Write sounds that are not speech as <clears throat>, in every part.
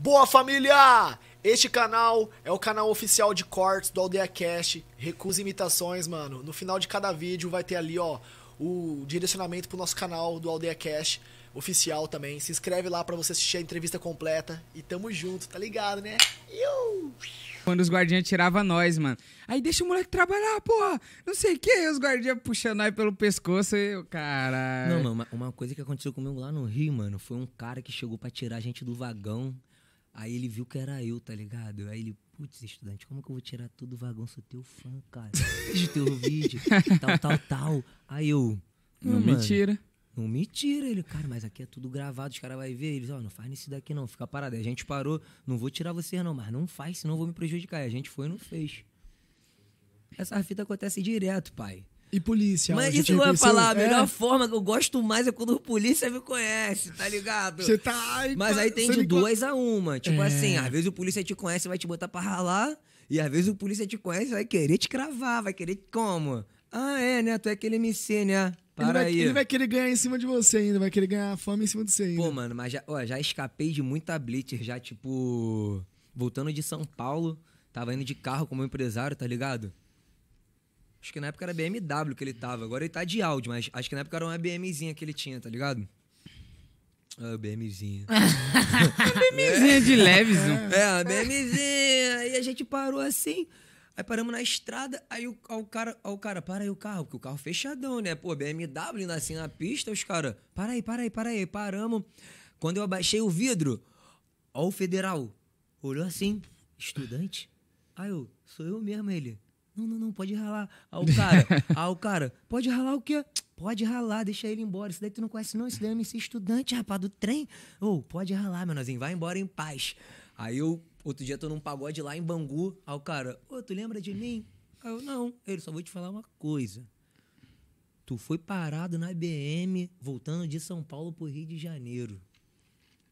Boa família! Este canal é o canal oficial de cortes do Aldeia Cast. Recusa imitações, mano. No final de cada vídeo vai ter ali, ó, o direcionamento pro nosso canal do Aldeia Cast oficial também. Se inscreve lá para você assistir a entrevista completa e tamo junto, tá ligado, né? Iu! Quando os guardinhas tiravam nós, mano. Aí deixa o moleque trabalhar, porra. Não sei o que. Os guardinhas puxando nós pelo pescoço e eu, caralho. Não, mano, uma coisa que aconteceu comigo lá no Rio, mano, foi um cara que chegou para tirar a gente do vagão Aí ele viu que era eu, tá ligado? Aí ele, putz, estudante, como que eu vou tirar tudo do vagão? Sou teu fã, cara. De teu vídeo, <laughs> tal, tal, tal. Aí eu. Não, mano, mentira. Não mentira, ele, cara, mas aqui é tudo gravado, os caras vão ver. Eles, ó, oh, não faz nisso daqui não, fica parado. Aí a gente parou, não vou tirar você não, mas não faz, senão eu vou me prejudicar. E a gente foi e não fez. Essa fita acontece direto, pai. E polícia. Mas isso que eu ia falar, a é. melhor é. forma que eu gosto mais é quando o polícia me conhece, tá ligado? Você tá. Aí, Mas aí tá, tem de duas a uma. Tipo é. assim, às vezes o polícia te conhece e vai te botar pra ralar. E às vezes o polícia te conhece e vai querer te cravar, vai querer como? Ah, é, né? Tu é aquele MC, né? Para ele vai, aí. ele vai querer ganhar em cima de você ainda, vai querer ganhar fama em cima de você ainda. Pô, mano, mas já, ó, já escapei de muita blitz, já, tipo. Voltando de São Paulo, tava indo de carro como empresário, tá ligado? Acho que na época era BMW que ele tava. Agora ele tá de Audi, mas acho que na época era uma BMzinha que ele tinha, tá ligado? Ah, o BMzinho. BMzinha <laughs> de é. leves. É, a BMzinha. Aí a gente parou assim. Aí paramos na estrada, aí o, o cara, o cara, para aí o carro, porque o carro fechadão, né? Pô, BMW assim na pista, os caras, para aí, para aí, para aí, paramos. Quando eu abaixei o vidro, ó o federal, olhou assim, estudante. Aí eu, sou eu mesmo, ele. Não, não, não, pode ralar. Aí o cara, <laughs> aí o cara, pode ralar o quê? Pode ralar, deixa ele embora. Isso daí tu não conhece, não. Isso daí é MC estudante, rapaz, do trem. Ô, oh, pode ralar, meu nozinho, vai embora em paz. Aí eu, outro dia, tô num pagode lá em Bangu. Aí o cara, ô, oh, tu lembra de mim? Aí eu, não. Ele, só vou te falar uma coisa. Tu foi parado na BM, voltando de São Paulo pro Rio de Janeiro.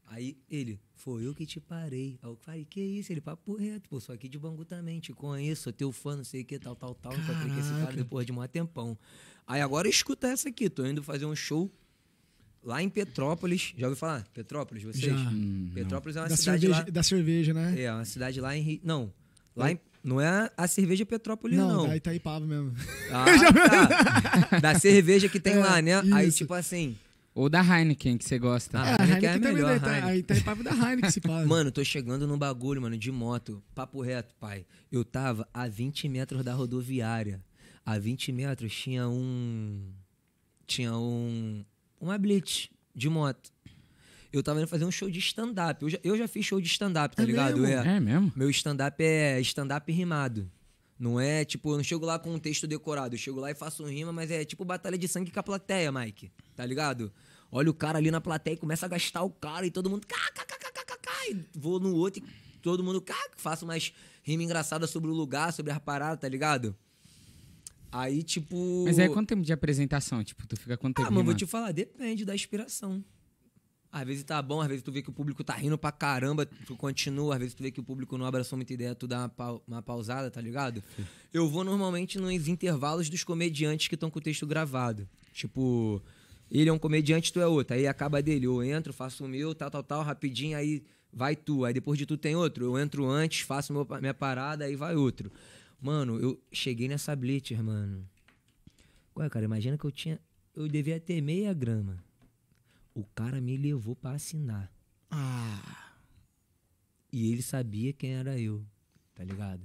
Aí ele, foi eu que te parei. Aí eu falei, que isso? Ele, papo reto, pô, sou aqui de Bangu também, te conheço, sou teu fã, não sei o que, tal, tal, tal. Caraca. Encontrei com esse cara depois de um tempão. Aí agora escuta essa aqui, tô indo fazer um show lá em Petrópolis. Já ouviu falar? Petrópolis, vocês? Já. Hum, Petrópolis não. é uma da cidade cerveja, lá... Da cerveja, né? É, uma cidade lá em... Não, lá em... Não é a cerveja Petrópolis, não. Não, da Itaipava mesmo. Ah, <laughs> tá. da cerveja que tem é, lá, né? Isso. Aí, tipo assim... Ou da Heineken, que você gosta. Ah, é, a Heineken, Heineken é também tá- Aí tá em papo da Heineken se fala. <laughs> Mano, tô chegando num bagulho, mano, de moto. Papo reto, pai. Eu tava a 20 metros da rodoviária. A 20 metros tinha um... Tinha um... Uma blitz de moto. Eu tava indo fazer um show de stand-up. Eu já, eu já fiz show de stand-up, tá é ligado? Mesmo? É, é mesmo? Meu stand-up é stand-up rimado. Não é tipo, eu não chego lá com um texto decorado, eu chego lá e faço um rima, mas é tipo batalha de sangue com a plateia, Mike. Tá ligado? Olha o cara ali na plateia e começa a gastar o cara e todo mundo. Cá, cá, cá, cá, cá, cá, e vou no outro e todo mundo. Cá, faço umas rima engraçada sobre o lugar, sobre a parada, tá ligado? Aí, tipo. Mas aí é quanto tempo de apresentação? Tipo, tu fica quanto ah, tempo? Ah, mano, vou te falar, depende da inspiração. Às vezes tá bom, às vezes tu vê que o público tá rindo pra caramba, tu continua, às vezes tu vê que o público não abraçou muita ideia, tu dá uma, uma pausada, tá ligado? Eu vou normalmente nos intervalos dos comediantes que estão com o texto gravado. Tipo, ele é um comediante, tu é outro. Aí acaba dele, eu entro, faço o meu, tal, tal, tal, rapidinho, aí vai tu. Aí depois de tu tem outro. Eu entro antes, faço meu, minha parada, aí vai outro. Mano, eu cheguei nessa blitz, mano. Ué, cara, imagina que eu tinha. Eu devia ter meia grama. O cara me levou para assinar. Ah. E ele sabia quem era eu, tá ligado?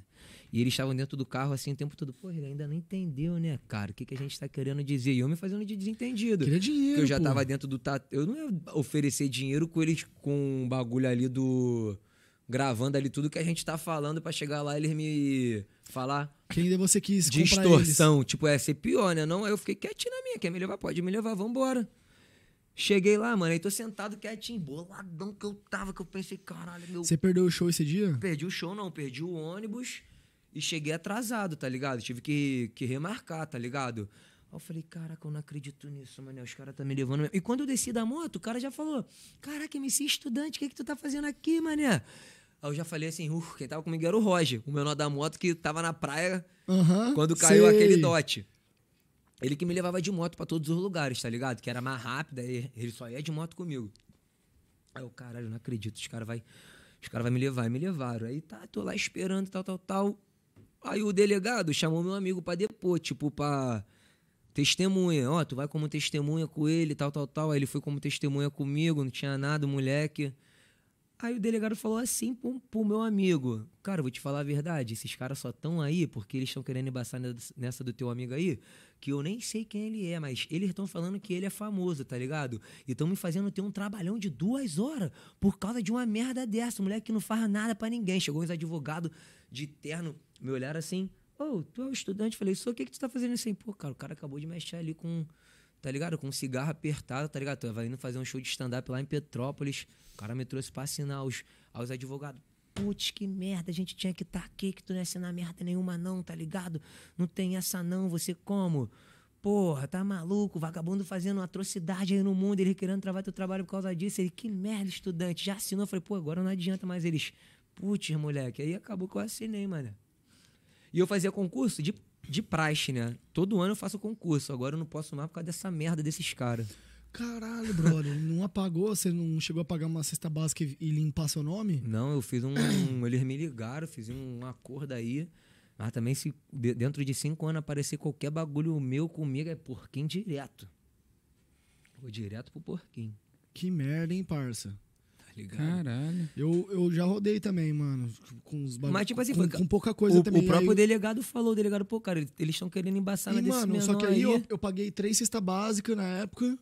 E eles estavam dentro do carro assim o tempo todo. Pô, ele ainda não entendeu, né, cara? O que, que a gente tá querendo dizer? E eu me fazendo de desentendido. Queria dinheiro. Porque eu já pô. tava dentro do. Tat... Eu não ia oferecer dinheiro com eles com um bagulho ali do. Gravando ali tudo que a gente tá falando para chegar lá eles me falar. Quem ainda você quis Distorção. Tipo, é ser pior, né? Não, aí eu fiquei quietinho na minha. Quer me levar? Pode me levar, vambora. Cheguei lá, mano, aí tô sentado quietinho, boladão que eu tava, que eu pensei, caralho, meu. Você perdeu o show esse dia? Perdi o show, não, perdi o ônibus e cheguei atrasado, tá ligado? Tive que, que remarcar, tá ligado? Aí eu falei, caraca, eu não acredito nisso, mano, os caras tá me levando. E quando eu desci da moto, o cara já falou, caraca, MC estudante, o que, que tu tá fazendo aqui, mané? Aí eu já falei assim, quem tava comigo era o Roger, o menor da moto que tava na praia quando caiu sei. aquele dote. Ele que me levava de moto para todos os lugares, tá ligado? Que era mais rápido, ele só ia de moto comigo. Aí eu, caralho, não acredito, os caras vai, os cara vai me levar, e me levaram. Aí tá, tô lá esperando, tal, tal, tal. Aí o delegado chamou meu amigo para depor, tipo, pra testemunha. Ó, tu vai como testemunha com ele, tal, tal, tal. Aí ele foi como testemunha comigo, não tinha nada, moleque. Aí o delegado falou assim pro, pro meu amigo: Cara, vou te falar a verdade, esses caras só estão aí porque eles estão querendo embaçar nessa do teu amigo aí, que eu nem sei quem ele é, mas eles estão falando que ele é famoso, tá ligado? E estão me fazendo ter um trabalhão de duas horas por causa de uma merda dessa, moleque que não faz nada para ninguém. Chegou uns advogados de terno, me olharam assim: Ô, oh, tu é um estudante? Falei: Sou, o que, que tu tá fazendo assim? Pô, cara, o cara acabou de mexer ali com tá ligado? Com um cigarro apertado, tá ligado? Tava indo fazer um show de stand-up lá em Petrópolis. O cara me trouxe pra assinar aos, aos advogados. Putz, que merda, a gente tinha que estar tá aqui, que tu não ia assinar merda nenhuma, não, tá ligado? Não tem essa não, você como? Porra, tá maluco, vagabundo fazendo uma atrocidade aí no mundo, ele querendo travar teu trabalho por causa disso. Ele, que merda, estudante, já assinou? Eu falei, pô, agora não adianta mais eles. Putz, moleque, aí acabou que eu assinei, mano. E eu fazia concurso de de praxe, né? Todo ano eu faço concurso, agora eu não posso mais por causa dessa merda desses caras. Caralho, brother, não apagou? Você não chegou a pagar uma cesta básica e limpar seu nome? Não, eu fiz um. um eles me ligaram, fiz um acordo aí. Mas também, se dentro de cinco anos aparecer qualquer bagulho meu comigo, é porquinho direto. Vou direto pro porquinho. Que merda, hein, parça? Tá ligado? Caralho. Eu fraudei também, mano. Com os bagulhos. Mas, tipo assim, com, com, pouca coisa o, também. O próprio aí, delegado falou, o delegado, pô, cara, eles estão querendo embaçar e, na mano, só que aí, Eu, eu paguei três cesta básica na época.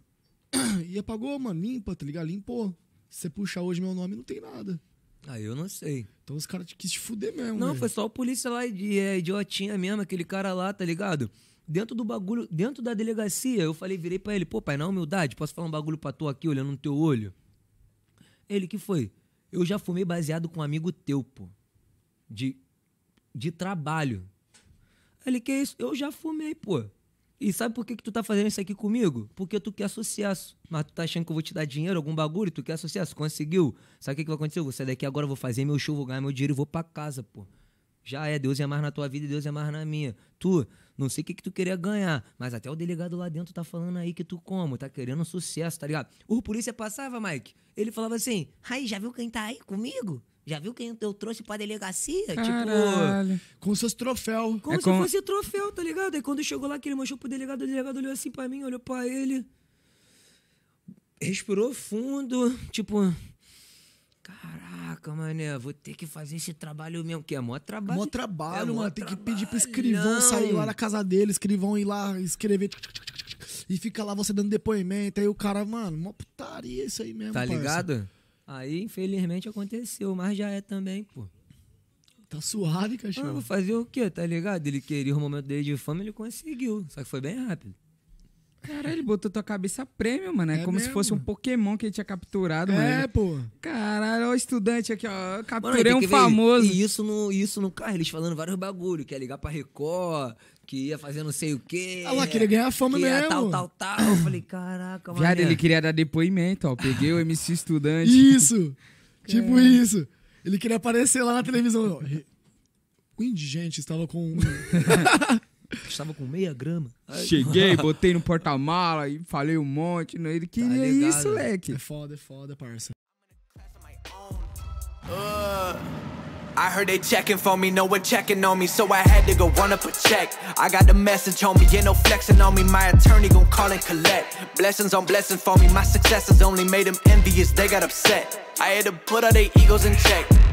<clears throat> E apagou, mano. Limpa, tá ligado? Limpou. Se você puxar hoje meu nome, não tem nada. Ah, eu não sei. Então os caras quis te fuder mesmo. Não, mesmo. foi só o polícia lá, é, idiotinha mesmo, aquele cara lá, tá ligado? Dentro do bagulho, dentro da delegacia, eu falei, virei pra ele, pô, pai, na humildade, posso falar um bagulho pra tu aqui olhando no teu olho? Ele, que foi? Eu já fumei baseado com um amigo teu, pô. De, de trabalho. Ele, que isso? Eu já fumei, pô. E sabe por que, que tu tá fazendo isso aqui comigo? Porque tu quer sucesso. Mas tu tá achando que eu vou te dar dinheiro, algum bagulho? Tu quer sucesso? Conseguiu? Sabe o que, que vai acontecer? Você daqui agora, eu vou fazer meu show, vou ganhar meu dinheiro e vou pra casa, pô. Já é, Deus é mais na tua vida e Deus é mais na minha. Tu, não sei o que, que tu queria ganhar, mas até o delegado lá dentro tá falando aí que tu como, tá querendo sucesso, tá ligado? O polícia passava, Mike, ele falava assim, aí, já viu quem tá aí comigo? Já viu quem eu trouxe pra delegacia? Tipo, Caralho. Tipo. Como se fosse troféu. Como é se fosse troféu, tá ligado? Aí quando chegou lá, que ele mostrou pro delegado, o delegado olhou assim pra mim, olhou pra ele. Respirou fundo, tipo, Caraca, mané, vou ter que fazer esse trabalho mesmo, que é mó trabalho. Mó trabalho, é mano. Mó tem trabalho. que pedir pro escrivão Não. sair lá da casa dele, escrivão ir lá escrever. e fica lá você dando depoimento. Aí o cara, mano, mó putaria isso aí mesmo. Tá parça. ligado? Aí, infelizmente, aconteceu, mas já é também, pô. Tá suave, ah, cachorro. Ah, vou fazer o quê, tá ligado? Ele queria o momento dele de fama, ele conseguiu. Só que foi bem rápido. Cara, ele botou tua cabeça prêmio, mano. É, é como mesmo? se fosse um Pokémon que ele tinha capturado, é, mano. É, pô. Caralho, olha o estudante aqui, ó. Eu capturei mano, um famoso. E isso no, isso no carro, eles falando vários bagulho, quer ligar pra Record, que ia fazer não sei o quê. Ah lá, queria ganhar fama que mesmo. tal, tal, tal. Eu falei, caraca, mano. Viado, ele queria dar depoimento, ó. Peguei o MC estudante. Isso! tipo isso. Ele queria aparecer lá na televisão. O indigente estava com. <laughs> Estava com meia grama. Aí... Cheguei, <laughs> botei no porta-mala e falei um monte. Né? Ele tá queria tá isso, né? moleque. É foda, é foda, parça. Uh. I heard they checking for me, no one checking on me, so I had to go run up a check. I got the message, homie, ain't no flexing on me. My attorney gon' call and collect. Blessings on blessings for me, my successes only made them envious, they got upset. I had to put all their egos in check.